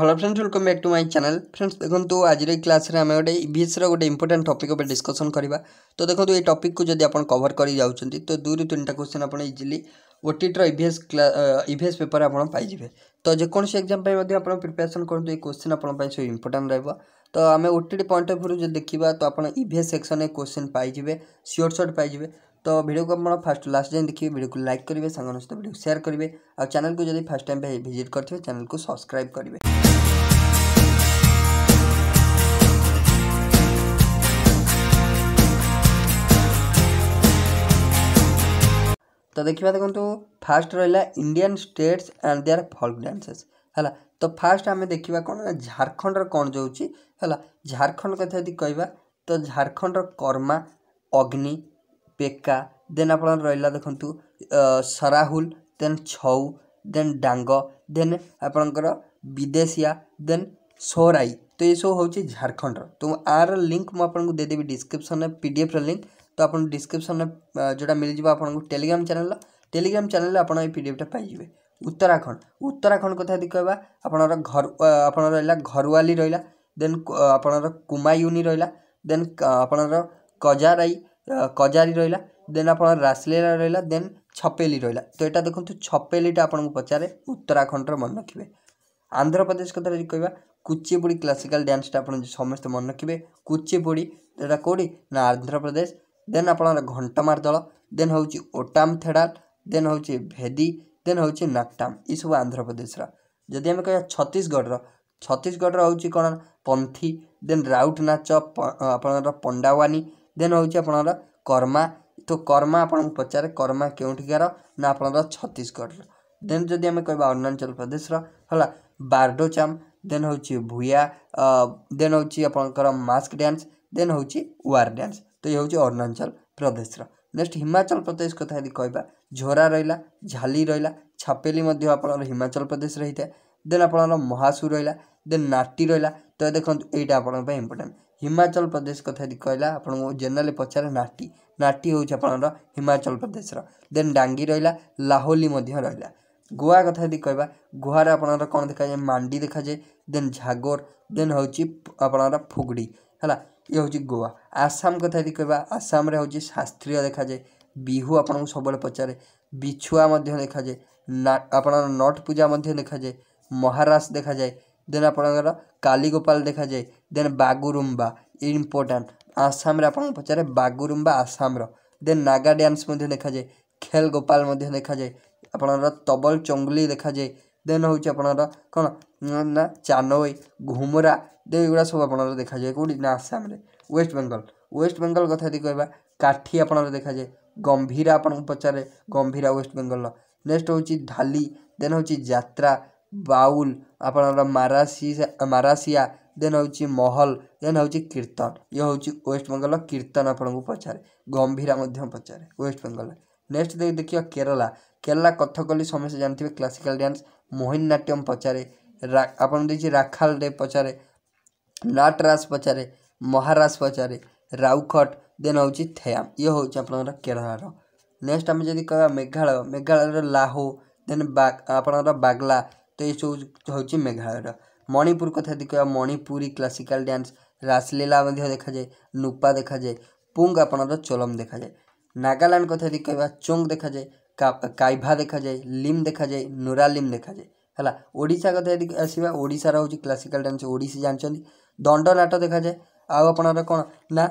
hello friends welcome back to my channel friends দেখন্তু আজির এই ক্লাসে আমি গোটে ইভিএসর গোটে ইম্পর্টাট টপিক উপরে ডিসকসন করা তো দেখুন এই টপিকু যদি আপনার কভর করে যাচ্ছেন তো দুই রু তিনটা কোশ্চেন আপনার ইজিলি ওটিটির ইভিএস ইভিএস পেপার আপনার পাইবে তো যেকোনসি এক্সাম পাই আপনার প্রিপারেসন করতে এই কোশ্চেন আপনার সব ইম্পর্টাট রহব তো আমি ওটিটি পয়েন্ট অফ ভিউ যদি দেখা তো আপনার ইভিএস সেকশন কোশ্চেন পাইবে সিওর সট পাইবে তো ଭିଡ଼ିଓକୁ ଆପଣ ଫାଷ୍ଟ ଲାଷ୍ଟ ଯାଏଁ ଦେଖିବେ ଭିଡ଼ିଓକୁ ଲାଇକ୍ କରିବେ ସାଙ୍ଗମାନଙ୍କ ସହିତ ଭିଡ଼ିଓକୁ ସେୟାର କରିବେ ଆଉ ଚ୍ୟାନେଲକୁ ଯଦି ଫାଷ୍ଟ ଟାଇମ୍ ପାଇଁ ଭିଜିଟ୍ କରିଥିବେ ଚ୍ୟାନେଲକୁ ସବସ୍କ୍ରାଇବ୍ କରିବେ ତ ଦେଖିବା ଦେଖନ୍ତୁ ଫାଷ୍ଟ ରହିଲା Indian states and their folk dances ହେଲା ତ ଫାଷ୍ଟ ଆମେ ଦେଖିବା କ'ଣ ନା ଝାଡ଼ଖଣ୍ଡର କ'ଣ ଯାଉଛି ହେଲା ଝାଡ଼ଖଣ୍ଡ କଥା ଯଦି କହିବା ତ ଝାଡ଼ଖଣ୍ଡର କର୍ମା ଅଗ୍ନି ପେକା ଦେନ୍ ଆପଣ ରହିଲା ଦେଖନ୍ତୁ ସରାହୁଲ ଦେନ୍ ଛଉ ଦେନ୍ ଡାଙ୍ଗ ଦେନ୍ ଆପଣଙ୍କର ବିଦେଶିଆ ଦେନ୍ ସୋରାଇ ତ ଏସବୁ ହେଉଛି ଝାଡ଼ଖଣ୍ଡର ତ ଆର ଲିଙ୍କ୍ ମୁଁ ଆପଣଙ୍କୁ ଦେଇଦେବି ଡିସ୍କ୍ରିପ୍ସନ୍ରେ ପିଡ଼ିଏଫ୍ର ଲିଙ୍କ ତ ଆପଣ ଡିସ୍କ୍ରିପ୍ସନ୍ରେ ଯେଉଁଟା ମିଳିଯିବ ଆପଣଙ୍କୁ ଟେଲିଗ୍ରାମ ଚ୍ୟାନେଲ୍ର ଟେଲିଗ୍ରାମ ଚ୍ୟାନେଲ୍ରେ ଆପଣ ଏଇ ପିଡ଼ିଏଫ୍ଟା ପାଇଯିବେ ଉତ୍ତରାଖଣ୍ଡ ଉତ୍ତରାଖଣ୍ଡ କଥା ଯଦି କହିବା ଆପଣଙ୍କର ଘର ଆପଣ ରହିଲା ଘରୱାଲି ରହିଲା ଦେନ୍ ଆପଣଙ୍କର କୁମାୟୁନି ରହିଲା ଦେନ୍ ଆପଣଙ୍କର କଜାରାଇ କଜାରୀ ରହିଲା ଦେନ୍ ଆପଣଙ୍କର ରାସଲେରା ରହିଲା ଦେନ୍ ଛପେଲି ରହିଲା ତ ଏଇଟା ଦେଖନ୍ତୁ ଛପେଲିଟା ଆପଣଙ୍କୁ ପଚାରେ ଉତ୍ତରାଖଣ୍ଡର ମନେ ରଖିବେ ଆନ୍ଧ୍ରପ୍ରଦେଶ କଥା ଯଦି କହିବା କୁଚିପୁଡ଼ି କ୍ଲାସିକାଲ୍ ଡ୍ୟାନ୍ସଟା ଆପଣ ସମସ୍ତେ ମନେ ରଖିବେ କୁଚିପୁଡ଼ି ଏଇଟା କେଉଁଠି ନା ଆନ୍ଧ୍ରପ୍ରଦେଶ ଦେନ୍ ଆପଣଙ୍କର ଘଣ୍ଟମାର ଦଳ ଦେନ୍ ହେଉଛି ଓଟାମ୍ ଥେଡ଼ାଲ ଦେନ୍ ହେଉଛି ଭେଦି ଦେନ୍ ହେଉଛି ନାଟାମ୍ ଏସବୁ ଆନ୍ଧ୍ରପ୍ରଦେଶର ଯଦି ଆମେ କହିବା ଛତିଶଗଡ଼ର ଛତିଶଗଡ଼ର ହେଉଛି କ'ଣ ପନ୍ଥୀ ଦେନ୍ ରାଉଟ ନାଚ ଆପଣଙ୍କର ପଣ୍ଡାୱାନୀ ଦେନ୍ ହେଉଛି ଆପଣଙ୍କର କର୍ମା ତ କର୍ମା ଆପଣଙ୍କୁ ପଚାରେ କର୍ମା କେଉଁଠିକାର ନା ଆପଣଙ୍କର ଛତିଶଗଡ଼ର ଦେନ୍ ଯଦି ଆମେ କହିବା ଅରୁଣାଚଳ ପ୍ରଦେଶର ହେଲା ବାର୍ଡ଼ୋଚାମ୍ ଦେନ୍ ହେଉଛି ଭୁୟା ଦେନ୍ ହେଉଛି ଆପଣଙ୍କର ମାସ୍କ ଡ୍ୟାନ୍ସ ଦେନ୍ ହେଉଛି ୱାର୍ ଡ୍ୟାନ୍ସ ତ ଇଏ ହେଉଛି ଅରୁଣାଚଳ ପ୍ରଦେଶର ନେକ୍ସଟ ହିମାଚଳ ପ୍ରଦେଶ କଥା ଯଦି କହିବା ଝୋରା ରହିଲା ଝାଲି ରହିଲା ଛାପେଲି ମଧ୍ୟ ଆପଣଙ୍କର ହିମାଚଳ ପ୍ରଦେଶରେ ହେଇଥାଏ ଦେନ୍ ଆପଣଙ୍କର ମହାସୁ ରହିଲା ଦେନ୍ ନାଟି ରହିଲା ତ ଦେଖନ୍ତୁ ଏଇଟା ଆପଣଙ୍କ ପାଇଁ ଇମ୍ପୋର୍ଟାଣ୍ଟ ହିମାଚଳ ପ୍ରଦେଶ କଥା ଯଦି କହିଲା ଆପଣଙ୍କୁ ଜେନେରାଲ୍ ପଚାରେ ନାଟି ନାଟି ହେଉଛି ଆପଣଙ୍କର ହିମାଚଳ ପ୍ରଦେଶର ଦେନ୍ ଡାଙ୍ଗି ରହିଲା ଲାହୋଲି ମଧ୍ୟ ରହିଲା ଗୋଆ କଥା ଯଦି କହିବା ଗୋଆରେ ଆପଣଙ୍କର କ'ଣ ଦେଖାଯାଏ ମାଣ୍ଡି ଦେଖାଯାଏ ଦେନ୍ ଝାଗୋର ଦେନ୍ ହେଉଛି ଆପଣଙ୍କର ଫୁଗଡ଼ି ହେଲା ଇଏ ହେଉଛି ଗୋଆ ଆସାମ କଥା ଯଦି କହିବା ଆସାମରେ ହେଉଛି ଶାସ୍ତ୍ରୀୟ ଦେଖାଯାଏ ବିହୁ ଆପଣଙ୍କୁ ସବୁବେଳେ ପଚାରେ ବିଛୁଆ ମଧ୍ୟ ଦେଖାଯାଏ ଆପଣଙ୍କର ନଟ୍ ପୂଜା ମଧ୍ୟ ଦେଖାଯାଏ ମହାରାସ ଦେଖାଯାଏ देन ଆପଣଙ୍କର କାଲିଗୋପାଳ ଦେଖାଯାଏ ଦେନ୍ ବାଗୁରୁମ୍ବା ଇମ୍ପୋର୍ଟାଣ୍ଟ ଆସାମରେ ଆପଣଙ୍କୁ ପଚାରେ ବାଗୁରୁମ୍ବା ଆସାମର ଦେନ୍ ନାଗା ଡ୍ୟାନ୍ସ ମଧ୍ୟ ଦେଖାଯାଏ ଖେଲ୍ ଗୋପାଳ ମଧ୍ୟ ଦେଖାଯାଏ ଆପଣଙ୍କର ତବଲ ଚଙ୍ଗୁଲି ଦେଖାଯାଏ ଦେନ୍ ହେଉଛି ଆପଣଙ୍କର କ'ଣ ନା ଚାନୋଇ ଘୁମରା ଦେନ୍ ଏଗୁଡ଼ା ସବୁ ଆପଣଙ୍କର ଦେଖାଯାଏ କେଉଁଠି ନା ଆସାମରେ ୱେଷ୍ଟ ବେଙ୍ଗଲ ୱେଷ୍ଟ ବେଙ୍ଗଲ କଥା ଯଦି କହିବା କାଠି ଆପଣଙ୍କର ଦେଖାଯାଏ ଗମ୍ଭୀରା ଆପଣଙ୍କୁ ପଚାରେ ଗମ୍ଭୀରା ୱେଷ୍ଟ ବେଙ୍ଗଲର ନେକ୍ସଟ ହେଉଛି ଢାଲି ଦେନ୍ ହେଉଛି ଯାତ୍ରା ବାଉଲ ଆପଣଙ୍କର ମାରାସିଆ ମାରାସିଆ ଦେନ୍ ହେଉଛି ମହଲ ଦେନ୍ ହେଉଛି କୀର୍ତ୍ତନ ଇଏ ହେଉଛି ୱେଷ୍ଟବେଙ୍ଗଲ କୀର୍ତ୍ତନ ଆପଣଙ୍କୁ ପଚାରେ ଗମ୍ଭୀରା ମଧ୍ୟ ପଚାରେ ୱେଷ୍ଟବେଙ୍ଗଲ ନେକ୍ସଟ ଦେଖିବ କେରଳା କେରଲା କଥକଲି ସମସ୍ତେ ଜାଣିଥିବେ କ୍ଲାସିକାଲ ଡ୍ୟାନ୍ସ ମୋହିନୀନାଟ୍ୟମ ପଚାରେ ଆପଣ ଦେଇଛି ରାଖାଲ ରାଖାଲରେ ପଚାରେ ନାଟରାସ ପଚାରେ ମହାରାସ ପଚାରେ ରାଉଖଟ ଦେନ୍ ହେଉଛି ଥେୟାମ ଇଏ ହେଉଛି ଆପଣଙ୍କର କେରଳର ନେକ୍ସଟ ଆମେ ଯଦି କହିବା ମେଘାଳୟ ମେଘାଳୟର ଲାହୋ ଦେନ୍ ବା ଆପଣଙ୍କର ବାଗଲା ତ ଏସବୁ ହେଉଛି ମେଘାଳୟର ମଣିପୁର କଥା ଯଦି କହିବା ମଣିପୁରୀ କ୍ଲାସିକାଲ୍ ଡ୍ୟାନ୍ସ ରାସଲୀଳା ମଧ୍ୟ ଦେଖାଯାଏ ନୁପା ଦେଖାଯାଏ ପୁଙ୍ଗ ଆପଣଙ୍କର ଚୋଲମ୍ ଦେଖାଯାଏ ନାଗାଲାଣ୍ଡ କଥା ଯଦି କହିବା ଚୋଙ୍ଗ ଦେଖାଯାଏ କାଇଭା ଦେଖାଯାଏ ଲିମ୍ ଦେଖାଯାଏ ନୁରାଲିମ୍ ଦେଖାଯାଏ ହେଲା ଓଡ଼ିଶା କଥା ଯଦି ଆସିବା ଓଡ଼ିଶାର ହେଉଛି କ୍ଲାସିକାଲ୍ ଡ୍ୟାନ୍ସ ଓଡ଼ିଶୀ ଜାଣିଛନ୍ତି ଦଣ୍ଡନାଟ ଦେଖାଯାଏ ଆଉ ଆପଣଙ୍କର କ'ଣ ନା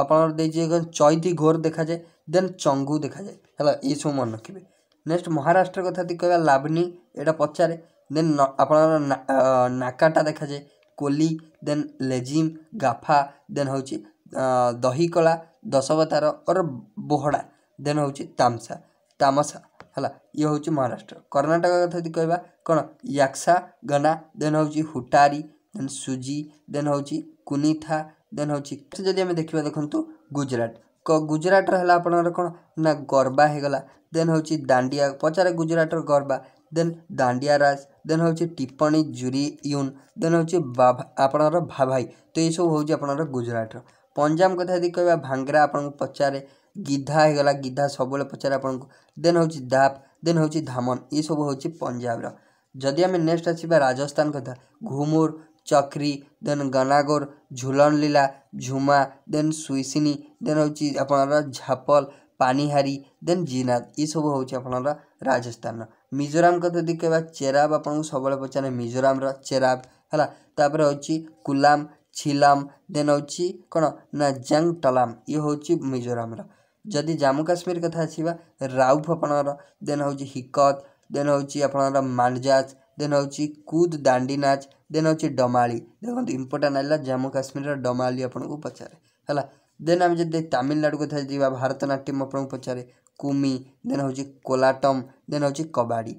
ଆପଣଙ୍କର ଦେଇଛି ଚୈତି ଘୋର ଦେଖାଯାଏ ଦେନ୍ ଚଙ୍ଗୁ ଦେଖାଯାଏ ହେଲା ଏସବୁ ମନେ ରଖିବେ ନେକ୍ସଟ ମହାରାଷ୍ଟ୍ର କଥା ଯଦି କହିବା ଲାଭନୀ ଏଇଟା ପଚାରେ ଦେନ୍ ଆପଣଙ୍କର ନାକାଟା ଦେଖାଯାଏ କୋଲି ଦେନ୍ ଲେଜିମ୍ ଗାଫା ଦେନ୍ ହେଉଛି ଦହିକଳା ଦଶବତାର ଅର ବୋହଡ଼ା ଦେନ୍ ହେଉଛି ତାମସା ତାମସା ହେଲା ଇଏ ହେଉଛି ମହାରାଷ୍ଟ୍ର କର୍ଣ୍ଣାଟକ କଥା ଯଦି କହିବା କ'ଣ ୟାକ୍ସା ଗନା ଦେନ୍ ହେଉଛି ହୁଟାରି ଦେନ୍ ସୁଜି ଦେନ୍ ହେଉଛି କୁନିଥା ଦେନ୍ ହେଉଛି ଯଦି ଆମେ ଦେଖିବା ଦେଖନ୍ତୁ ଗୁଜୁରାଟ ଗୁଜୁରାଟର ହେଲା ଆପଣଙ୍କର କ'ଣ ନା ଗର୍ବା ହେଇଗଲା ଦେନ୍ ହେଉଛି ଦାଣ୍ଡିଆ ପଚାରେ ଗୁଜୁରାଟର ଗର୍ବା ଦେନ୍ ଦାଣ୍ଡିଆ ରାଜ ଦେନ୍ ହେଉଛି ଟିପ୍ପଣୀ ଜୁରି ୟୁନ୍ ଦେନ୍ ହେଉଛି ଆପଣଙ୍କର ଭାଭାଇ ତ ଏଇସବୁ ହେଉଛି ଆପଣଙ୍କର ଗୁଜୁରାଟର ପଞ୍ଜାବ କଥା ଯଦି କହିବା ଭାଙ୍ଗରା ଆପଣଙ୍କୁ ପଚାରେ ଗିଧା ହେଇଗଲା ଗିଧା ସବୁବେଳେ ପଚାରେ ଆପଣଙ୍କୁ ଦେନ୍ ହେଉଛି ଦାପ୍ ଦେନ୍ ହେଉଛି ଧାମନ ଏସବୁ ହେଉଛି ପଞ୍ଜାବର ଯଦି ଆମେ ନେକ୍ସଟ ଆସିବା ରାଜସ୍ଥାନ କଥା ଘୁମୁର ଚକ୍ରି ଦେନ୍ ଗନାଗୋର ଝୁଲନ ଲୀଲା ଝୁମା ଦେନ୍ ସୁଇସିନି ଦେନ୍ ହେଉଛି ଆପଣଙ୍କର ଝାପଲ ପାନିହାରୀ ଦେନ୍ ଜିନାଦ ଏସବୁ ହେଉଛି ଆପଣଙ୍କର ରାଜସ୍ଥାନର ମିଜୋରାମ କଥା ଯଦି କହିବା ଚେରାବ ଆପଣଙ୍କୁ ସବୁବେଳେ ପଚାରେ ମିଜୋରାମର ଚେରାବ ହେଲା ତାପରେ ହେଉଛି କୁଲାମ ଛିଲାମ ଦେନ୍ ହେଉଛି କ'ଣ ନା ଜାଙ୍ଗ ଟଲାମ ଇଏ ହେଉଛି ମିଜୋରାମର ଯଦି ଜାମ୍ମୁ କାଶ୍ମୀର କଥା ଆସିବା ରାଉଫ ଆପଣଙ୍କର ଦେନ୍ ହେଉଛି ହିକତ ଦେନ୍ ହେଉଛି ଆପଣଙ୍କର ମାଣ୍ଡଜାଜ ଦେନ୍ ହେଉଛି କୁଦ ଦାଣ୍ଡି ନାଚ ଦେନ୍ ହେଉଛି ଡମାଳି ଦେଖନ୍ତୁ ଇମ୍ପୋର୍ଟାଣ୍ଟ ହେଲା ଜାମ୍ମୁ କାଶ୍ମୀରର ଡମାଳି ଆପଣଙ୍କୁ ପଚାରେ ହେଲା ଦେନ୍ ଆମେ ଯଦି ତାମିଲନାଡ଼ୁ କଥା ଯିବା ଭାରତନାଟ୍ୟମ ଆପଣଙ୍କୁ ପଚାରେ କୁମି ଦେନ୍ ହେଉଛି କୋଲାଟମ୍ ଦେନ୍ ହେଉଛି କବାଡ଼ି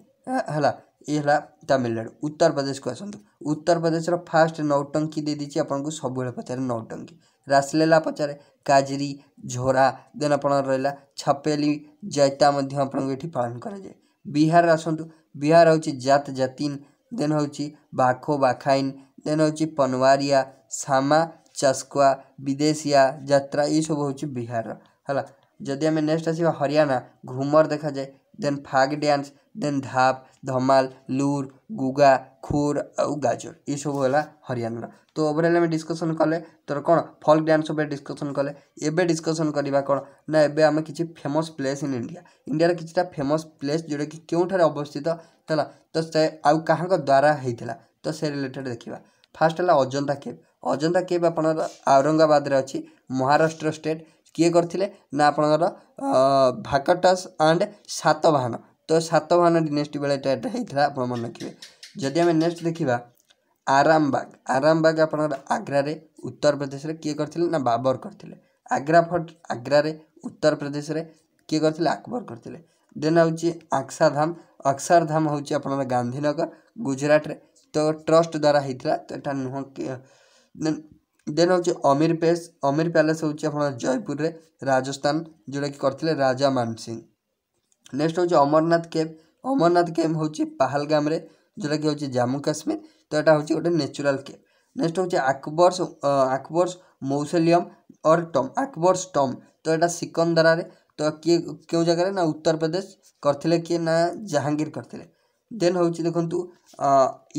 ହେଲା ଏ ହେଲା ତାମିଲନାଡ଼ୁ ଉତ୍ତରପ୍ରଦେଶକୁ ଆସନ୍ତୁ ଉତ୍ତରପ୍ରଦେଶର ଫାଷ୍ଟ ନୌଟଙ୍କି ଦେଇଦେଇଛି ଆପଣଙ୍କୁ ସବୁବେଳେ ପଚାରେ ନୌଟଙ୍କି ରାସଲେଲା ପଚାରେ କାଜରି ଝୋରା ଦେନ୍ ଆପଣଙ୍କର ରହିଲା ଛପେଲି ଜୈତା ମଧ୍ୟ ଆପଣଙ୍କୁ ଏଠି ପାଳନ କରାଯାଏ ବିହାରରେ ଆସନ୍ତୁ ବିହାର ହେଉଛି ଜାତ ଜାତିନ ଦେନ୍ ହେଉଛି ବାଖୋ ବାଖାଇନ ଦେନ୍ ହେଉଛି ପନୱାରିଆ ସାମା ଚାସ୍କୁଆ ବିଦେଶିଆ ଯାତ୍ରା ଏଇସବୁ ହେଉଛି ବିହାରର ହେଲା ଯଦି ଆମେ ନେକ୍ସଟ୍ ଆସିବା ହରିୟାଣା ଘୁମର ଦେଖାଯାଏ ଦେନ୍ ଫାଗ୍ ଡ୍ୟାନ୍ସ ଦେନ୍ ଧାପ୍ ଧମାଲ୍ ଲୁର୍ ଗୁଗା ଖୁର୍ ଆଉ ଗାଜର ଏସବୁ ହେଲା ହରିୟାଣାର ତ ଓଭରାଲ୍ ଆମେ ଡିସ୍କସନ୍ କଲେ ତୋର କ'ଣ ଫଲ୍କ ଡ୍ୟାନ୍ସ ଉପରେ ଡିସ୍କସନ୍ କଲେ ଏବେ ଡିସ୍କସନ୍ କରିବା କ'ଣ ନା ଏବେ ଆମେ କିଛି ଫେମସ୍ ପ୍ଲେସ୍ ଇନ୍ ଇଣ୍ଡିଆ ଇଣ୍ଡିଆର କିଛିଟା ଫେମସ୍ ପ୍ଲେସ୍ ଯେଉଁଟାକି କେଉଁଠାରେ ଅବସ୍ଥିତ ହେଲା ତ ସେ ଆଉ କାହାଙ୍କ ଦ୍ୱାରା ହେଇଥିଲା ତ ସେ ରିଲେଟେଡ଼୍ ଦେଖିବା ଫାର୍ଷ୍ଟ ହେଲା ଅଜନ୍ତା କେଭ୍ ଅଜନ୍ତା କେଭ୍ ଆପଣଙ୍କର ଔରଙ୍ଗାବାଦରେ ଅଛି ମହାରାଷ୍ଟ୍ର ଷ୍ଟେଟ୍ କିଏ କରିଥିଲେ ନା ଆପଣଙ୍କର ଭାକଟାସ୍ ଆଣ୍ଡ ସାତବାହନ ତ ସାତବାହନ ଡିନେଷ୍ଟି ବେଳେ ଏଇଟା ଏଇଟା ହେଇଥିଲା ଆପଣ ମନେ ରଖିବେ ଯଦି ଆମେ ନେକ୍ସଟ ଦେଖିବା ଆରାମବାଗ ଆରାମବାଗ ଆପଣଙ୍କର ଆଗ୍ରାରେ ଉତ୍ତରପ୍ରଦେଶରେ କିଏ କରିଥିଲେ ନା ବାବର କରିଥିଲେ ଆଗ୍ରା ଫୋର୍ଟ ଆଗ୍ରାରେ ଉତ୍ତରପ୍ରଦେଶରେ କିଏ କରିଥିଲେ ଆକବର କରିଥିଲେ ଦେନ୍ ହେଉଛି ଅକ୍ସାଧାମ ଅକ୍ସାରଧାମ ହେଉଛି ଆପଣଙ୍କର ଗାନ୍ଧୀନଗର ଗୁଜରାଟରେ ତ ଟ୍ରଷ୍ଟ ଦ୍ୱାରା ହେଇଥିଲା ତ ଏଇଟା ନୁହଁ ଦେନ୍ ଦେନ୍ ହେଉଛି ଅମିର ପେସ୍ ଅମିର ପ୍ୟାଲେସ୍ ହେଉଛି ଆପଣ ଜୟପୁରରେ ରାଜସ୍ଥାନ ଯେଉଁଟାକି କରିଥିଲେ ରାଜା ମାନ ସିଂ ନେକ୍ସଟ ହେଉଛି ଅମରନାଥ କେଭ୍ ଅମରନାଥ କେଭ୍ ହେଉଛି ପାହାଲଗାମରେ ଯେଉଁଟାକି ହେଉଛି ଜାମ୍ମୁ କାଶ୍ମୀର ତ ଏଇଟା ହେଉଛି ଗୋଟେ ନ୍ୟାଚୁରାଲ୍ କେଭ୍ ନେକ୍ସଟ ହେଉଛି ଆକବର୍ସ ଆକବର୍ସ ମୌସଲିୟମ୍ ଅର୍ ଟମ୍ ଆକବର୍ସ ଟମ୍ ତ ଏଇଟା ସିକନ୍ଦରାରେ ତ କିଏ କେଉଁ ଜାଗାରେ ନା ଉତ୍ତରପ୍ରଦେଶ କରିଥିଲେ କିଏ ନା ଜାହାଙ୍ଗୀର କରିଥିଲେ ଦେନ୍ ହେଉଛି ଦେଖନ୍ତୁ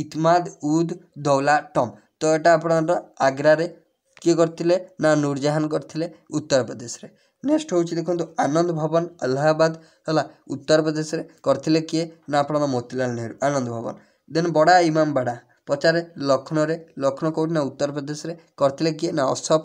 ଇତମାଦ ଉଦ୍ ଦୌଲା ଟମ୍ ତ ଏଇଟା ଆପଣଙ୍କର ଆଗ୍ରାରେ କିଏ କରିଥିଲେ ନା ନୁରଜାହାନ କରିଥିଲେ ଉତ୍ତରପ୍ରଦେଶରେ ନେକ୍ସଟ ହେଉଛି ଦେଖନ୍ତୁ ଆନନ୍ଦ ଭବନ ଆହ୍ଲାବାଦ ହେଲା ଉତ୍ତରପ୍ରଦେଶରେ କରିଥିଲେ କିଏ ନା ଆପଣଙ୍କ ମୋତିଲାଲ ନେହେରୁ ଆନନ୍ଦ ଭବନ ଦେନ୍ ବଡ଼ା ଇମାମ ବାଡ଼ା ପଚାରେ ଲକ୍ଷ୍ନୌରେ ଲକ୍ଷ୍ନୌ କେଉଁଠି ନା ଉତ୍ତରପ୍ରଦେଶରେ କରିଥିଲେ କିଏ ନା ଅସଫ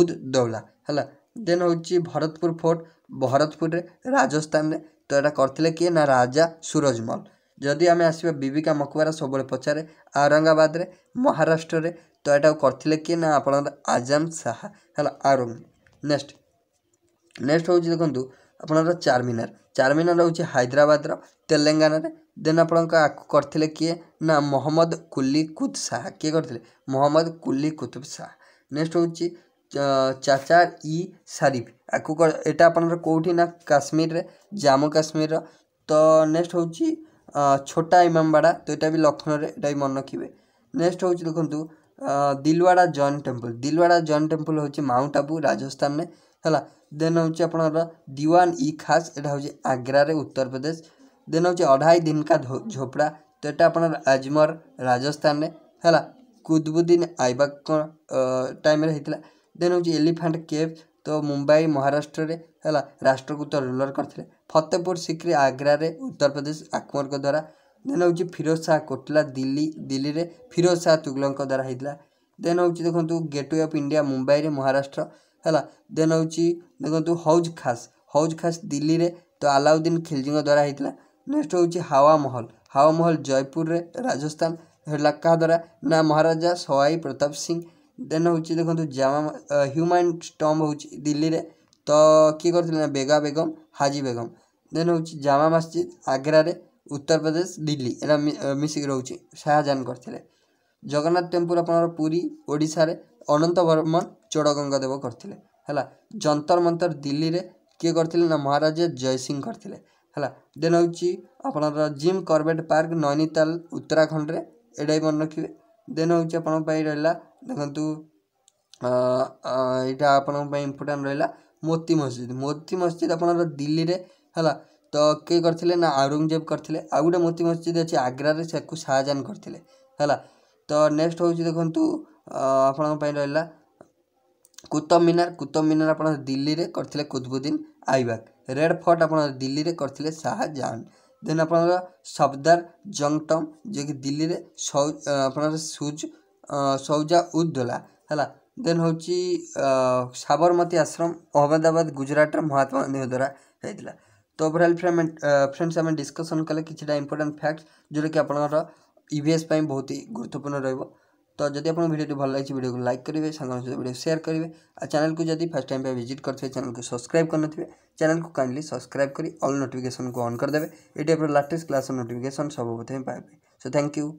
ଉଦ୍ ଦୌଲା ହେଲା ଦେନ୍ ହେଉଛି ଭରତପୁର ଫୋର୍ଟ ଭରତପୁରରେ ରାଜସ୍ଥାନରେ ତ ଏଇଟା କରିଥିଲେ କିଏ ନା ରାଜା ସୁରଜମଲ ଯଦି ଆମେ ଆସିବା ବିବିକା ମକବରା ସବୁବେଳେ ପଚାରେ ଔରଙ୍ଗାବାଦରେ ମହାରାଷ୍ଟ୍ରରେ ତ ଏଇଟାକୁ କରିଥିଲେ କିଏ ନା ଆପଣଙ୍କର ଆଜାମ ଶାହା ହେଲା ଔରଙ୍ଗ ନେକ୍ସଟ ନେକ୍ସଟ ହେଉଛି ଦେଖନ୍ତୁ ଆପଣଙ୍କର ଚାରମିନାର ଚାରମିନାର ହେଉଛି ହାଇଦ୍ରାବାଦର ତେଲେଙ୍ଗାନାରେ ଦେନ୍ ଆପଣଙ୍କ ଆକୁ କରିଥିଲେ କିଏ ନା ମହମ୍ମଦ କୁଲି କୁତ୍ ଶାହା କିଏ କରିଥିଲେ ମହମ୍ମଦ କୁଲି କୁତୁବ ଶାହା ନେକ୍ସଟ ହେଉଛି ଚାଚାର ଇ ସାରିଫ ଆକୁ ଏଇଟା ଆପଣଙ୍କର କେଉଁଠି ନା କାଶ୍ମୀରରେ ଜାମ୍ମୁ କାଶ୍ମୀରର ତ ନେକ୍ସଟ ହେଉଛି ଛୋଟା ଇମାମବାଡ଼ା ତ ଏଇଟା ବି ଲକ୍ଷ୍ନୌରେ ଏଇଟା ବି ମନେ ରଖିବେ ନେକ୍ସଟ ହେଉଛି ଦେଖନ୍ତୁ ଦିଲୱାଡ଼ା ଜୈନ ଟେମ୍ପଲ୍ ଦିଲୱାଡ଼ା ଜୈନ ଟେମ୍ପଲ୍ ହେଉଛି ମାଉଣ୍ଟ ଆବୁ ରାଜସ୍ଥାନରେ ହେଲା ଦେନ୍ ହେଉଛି ଆପଣଙ୍କର ଦିୱାନ ଇ ଖାସ୍ ଏଇଟା ହେଉଛି ଆଗ୍ରାରେ ଉତ୍ତରପ୍ରଦେଶ ଦେନ୍ ହେଉଛି ଅଢ଼ାଇ ଦିନ କା ଝୋପଡ଼ା ତ ଏଇଟା ଆପଣଙ୍କର ଆଜମର ରାଜସ୍ଥାନରେ ହେଲା କୁଦବୁଦ୍ଦିନ ଆଇବାକ ଟାଇମ୍ରେ ହେଇଥିଲା ଦେନ୍ ହେଉଛି ଏଲିଫାଣ୍ଟ କେଭ୍ ଓ ମୁମ୍ବାଇ ମହାରାଷ୍ଟ୍ରରେ ହେଲା ରାଷ୍ଟ୍ରକୂତ ରୁଲର୍ କରିଥିଲେ ଫତେପୁର ସିକ୍ରି ଆଗ୍ରାରେ ଉତ୍ତରପ୍ରଦେଶ ଆକବରଙ୍କ ଦ୍ୱାରା ଦେନ୍ ହେଉଛି ଫିରୋଜ ଶାହା କୋଟଲା ଦିଲ୍ଲୀ ଦିଲ୍ଲୀରେ ଫିରୋଜ ଶାହା ତୁଗଲଙ୍କ ଦ୍ୱାରା ହେଇଥିଲା ଦେନ୍ ହେଉଛି ଦେଖନ୍ତୁ ଗେଟୱେ ଅଫ୍ ଇଣ୍ଡିଆ ମୁମ୍ବାଇରେ ମହାରାଷ୍ଟ୍ର ହେଲା ଦେନ୍ ହେଉଛି ଦେଖନ୍ତୁ ହୌଜ ଖାସ୍ ହୌଜ ଖାସ୍ ଦିଲ୍ଲୀରେ ତ ଆଲାଉଦ୍ଦିନ ଖିଲଜୀଙ୍କ ଦ୍ୱାରା ହେଇଥିଲା ନେକ୍ସଟ ହେଉଛି ହାୱା ମହଲ ହାୱା ମହଲ ଜୟପୁରରେ ରାଜସ୍ଥାନ ହେଲା କାହା ଦ୍ୱାରା ନା ମହାରାଜା ସୱାଇ ପ୍ରତାପ ସିଂ ଦେନ୍ ହେଉଛି ଦେଖନ୍ତୁ ଜାମା ହ୍ୟୁମାନ୍ ଷ୍ଟମ୍ପ ହେଉଛି ଦିଲ୍ଲୀରେ ତ କିଏ କରିଥିଲେ ନା ବେଗା ବେଗମ୍ ହାଜି ବେଗମ୍ ଦେନ୍ ହେଉଛି ଜାମା ମସଜିଦ୍ ଆଗ୍ରାରେ ଉତ୍ତରପ୍ରଦେଶ ଦିଲ୍ଲୀ ଏଇଟା ମିଶିକି ରହୁଛି ଶାହାଜାହାନ କରିଥିଲେ ଜଗନ୍ନାଥ ଟେମ୍ପୁଲ୍ ଆପଣଙ୍କର ପୁରୀ ଓଡ଼ିଶାରେ ଅନନ୍ତ ବର୍ମନ ଚୋଡ଼ଗଙ୍ଗ ଦେବ କରିଥିଲେ ହେଲା ଯନ୍ତର ମନ୍ତର ଦିଲ୍ଲୀରେ କିଏ କରିଥିଲେ ନା ମହାରାଜା ଜୟସିଂ କରିଥିଲେ ହେଲା ଦେନ୍ ହେଉଛି ଆପଣଙ୍କର ଜିମ୍ କର୍ବେଟ୍ ପାର୍କ ନୈନିତାଲ ଉତ୍ତରାଖଣ୍ଡରେ ଏଇଟା ବି ମନେ ରଖିବେ ଦେନ୍ ହେଉଛି ଆପଣଙ୍କ ପାଇଁ ରହିଲା ଦେଖନ୍ତୁ ଏଇଟା ଆପଣଙ୍କ ପାଇଁ ଇମ୍ପୋର୍ଟାଣ୍ଟ ରହିଲା ମୋତି ମସଜିଦ୍ ମୋତି ମସଜିଦ୍ ଆପଣଙ୍କର ଦିଲ୍ଲୀରେ ହେଲା ତ କିଏ କରିଥିଲେ ନା ଆଉରଙ୍ଗଜେବ କରିଥିଲେ ଆଉ ଗୋଟେ ମୋତି ମସଜିଦ୍ ଅଛି ଆଗ୍ରାରେ ସେକୁ ଶାହାଜାହାନ କରିଥିଲେ ହେଲା ତ ନେକ୍ସଟ ହେଉଛି ଦେଖନ୍ତୁ ଆପଣଙ୍କ ପାଇଁ ରହିଲା କୁତବ ମିନାର କୁତବ ମିନାର ଆପଣ ଦିଲ୍ଲୀରେ କରିଥିଲେ କୁତବୁଦ୍ଦିନ ଆଇବାକ୍ ରେଡ଼୍ ଫୋର୍ଟ ଆପଣ ଦିଲ୍ଲୀରେ କରିଥିଲେ ଶାହାଜାହାନ দেন අපনার শব্দৰ জংতম যি কি দিল্লীৰ স අපনাৰ সুজ সৌজা উদলা হলা দেন হচি সাবৰমতী आश्रम আহমেদাবাদ গুজৰাটৰ মহান নিওদৰা হৈতলা তো ওভারঅল ফ্ৰেণ্ডছ আমে ডিসকাসন কৰা কিছটা ইম্পৰটেন্ট ফেক্টস যি ৰে কি আপোনাৰ ইভেস পাই বহুতই গুৰুতপৰ্ণ ৰৈব तो जदि आप भिडियो भल लगी भिडियो को लाइक करेंगे सांस भिड भिडियो सेयार करेंगे आ चैनल को जब फास्ट टाइम पर भिजिट करते चैनल को सब्सक्राइब थे चैनल को काइंडली सब्सक्राइब कर अल नोटिकेसन को अन्देवे करदे ये आप लाटेस्ट क्लास नोटिकेसन सब प्रथम पाए सो थैंक यू